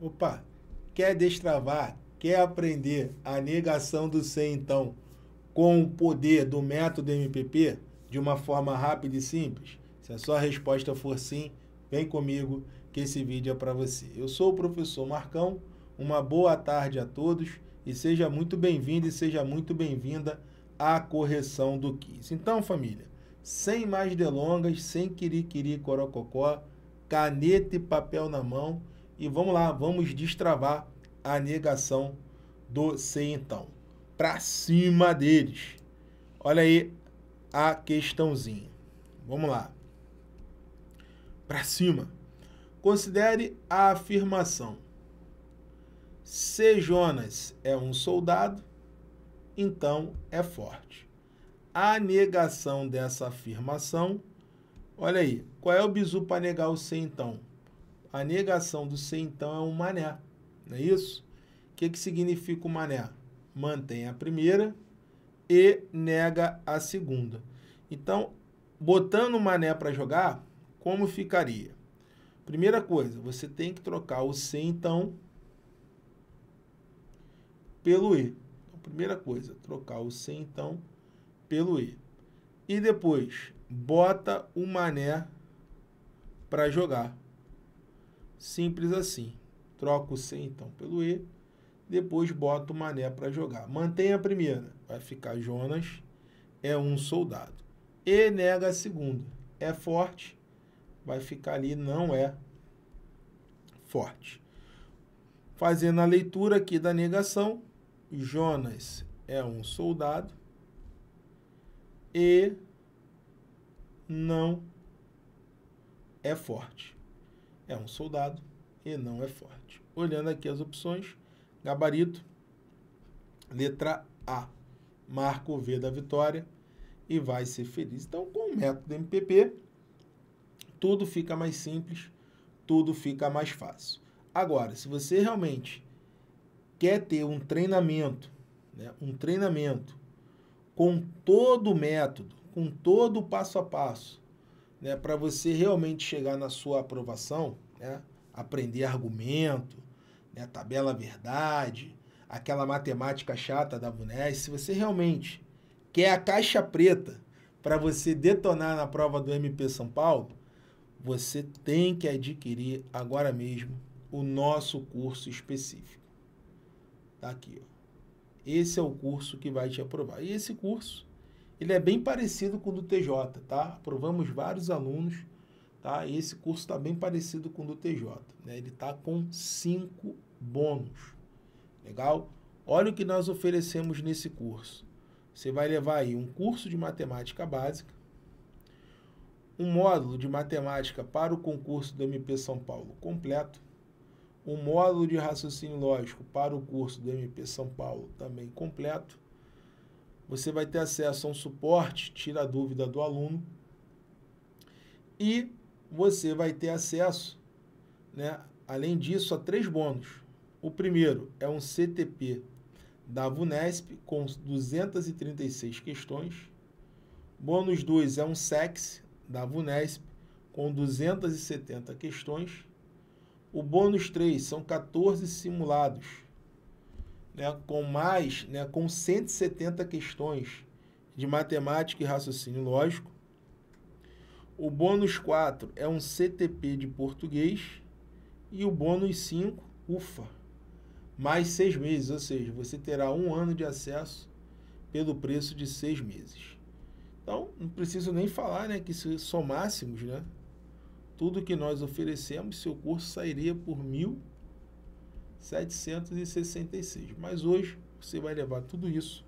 Opa, quer destravar, quer aprender a negação do ser então com o poder do método MPP de uma forma rápida e simples? Se a sua resposta for sim, vem comigo que esse vídeo é para você. Eu sou o professor Marcão, uma boa tarde a todos e seja muito bem-vindo e seja muito bem-vinda à correção do quiz. Então, família, sem mais delongas, sem quiri-quiri corococó, caneta e papel na mão, e vamos lá, vamos destravar a negação do C então. Para cima deles. Olha aí a questãozinha. Vamos lá. Para cima. Considere a afirmação. Se Jonas é um soldado, então é forte. A negação dessa afirmação. Olha aí. Qual é o bizu para negar o C então? A negação do ser, então, é um mané. Não é isso? O que, que significa o mané? Mantém a primeira e nega a segunda. Então, botando o mané para jogar, como ficaria? Primeira coisa, você tem que trocar o C, então, pelo E. Então, primeira coisa, trocar o C, então, pelo E. E depois, bota o mané para jogar. Simples assim. Troco o C então pelo E, depois boto o Mané para jogar. Mantém a primeira, vai ficar Jonas é um soldado. E nega a segunda, é forte, vai ficar ali não é forte. Fazendo a leitura aqui da negação, Jonas é um soldado e não é forte é um soldado e não é forte. Olhando aqui as opções, gabarito, letra A, marca o V da vitória e vai ser feliz. Então, com o método MPP, tudo fica mais simples, tudo fica mais fácil. Agora, se você realmente quer ter um treinamento, né, um treinamento com todo o método, com todo o passo a passo, né, para você realmente chegar na sua aprovação, né? aprender argumento, né? tabela verdade, aquela matemática chata da Vunes. Se você realmente quer a caixa preta para você detonar na prova do MP São Paulo, você tem que adquirir agora mesmo o nosso curso específico. Tá aqui, ó. Esse é o curso que vai te aprovar. E esse curso, ele é bem parecido com o do TJ, tá? Aprovamos vários alunos Tá? Esse curso está bem parecido com o do TJ. Né? Ele está com cinco bônus. Legal? Olha o que nós oferecemos nesse curso. Você vai levar aí um curso de matemática básica, um módulo de matemática para o concurso do MP São Paulo completo, um módulo de raciocínio lógico para o curso do MP São Paulo também completo. Você vai ter acesso a um suporte, tira a dúvida do aluno e você vai ter acesso, né, além disso, a três bônus. O primeiro é um CTP da VUNESP com 236 questões. Bônus 2 é um SEX da VUNESP com 270 questões. O bônus 3 são 14 simulados, né, com mais, né, com 170 questões de matemática e raciocínio lógico. O bônus 4 é um CTP de português e o bônus 5, ufa, mais seis meses, ou seja, você terá um ano de acesso pelo preço de seis meses. Então, não preciso nem falar né, que se somássemos né, tudo que nós oferecemos, seu curso sairia por R$ 1.766. Mas hoje você vai levar tudo isso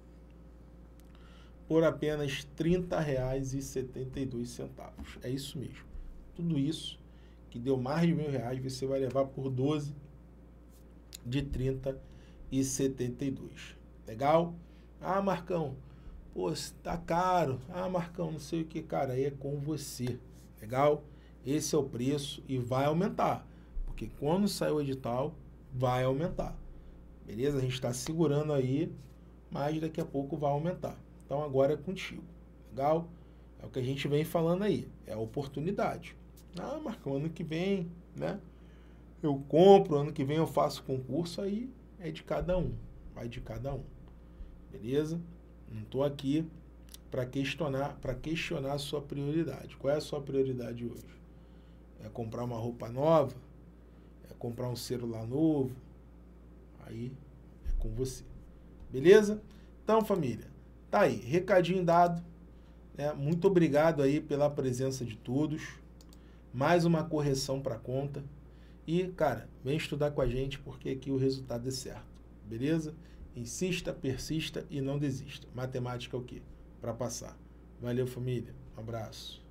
por apenas R$ 30,72. É isso mesmo. Tudo isso que deu mais de mil reais, você vai levar por 12 de 30 e Legal? Ah, Marcão, pô, tá caro. Ah, Marcão, não sei o que, cara, aí é com você. Legal? Esse é o preço e vai aumentar, porque quando sair o edital, vai aumentar. Beleza? A gente está segurando aí, mas daqui a pouco vai aumentar. Então agora é contigo. Legal? É o que a gente vem falando aí. É a oportunidade. Ah, Marcão, ano que vem, né? Eu compro, ano que vem eu faço concurso, aí é de cada um. Vai de cada um. Beleza? Não estou aqui para questionar, para questionar a sua prioridade. Qual é a sua prioridade hoje? É comprar uma roupa nova? É comprar um celular novo? Aí é com você. Beleza? Então, família, Tá aí, recadinho dado. Né? Muito obrigado aí pela presença de todos. Mais uma correção para conta. E, cara, vem estudar com a gente porque aqui o resultado é certo. Beleza? Insista, persista e não desista. Matemática é o quê? Para passar. Valeu, família. Um abraço.